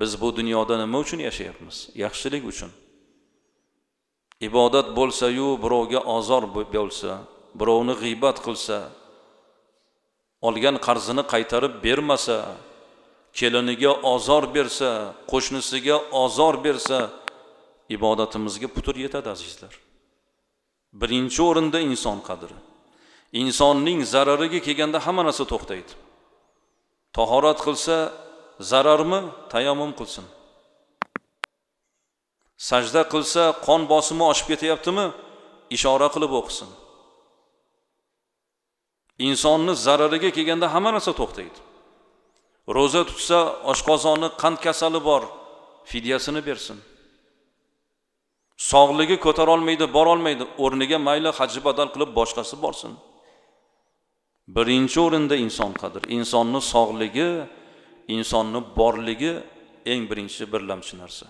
biz bu dunyoda nima uchun yashayapmiz yaxshilik uchun ibodat bo'lsayu birovga ozor bo'lsa birovni g'iybat qilsa olgan qarzini qaytarib bermasa keliniga ozor bersa qo'shnisiga ozor bersa ibodatimizga putur yetadi azizlar birinchi o'rinda inson qadri insonning zarariga kelganda hamma narsa to'xtaydi tahorat qilsa zararmi tayammum qilsin sajda qilsa qon bosimi oshib ketyaptimi ishora qilib o'qisin insonni zarariga kelganda hamma narsa to'xtaydi ro'za tutsa oshqozoni qand kasali bor fidyasini bersin sog'ligi ko'tarolmaydi borolmaydi o'rniga mayli haji badal qilib boshqasi borsin birinchi o'rinda inson qadr insonni sog'ligi insonni borligi eng birinchi birlamchi narsa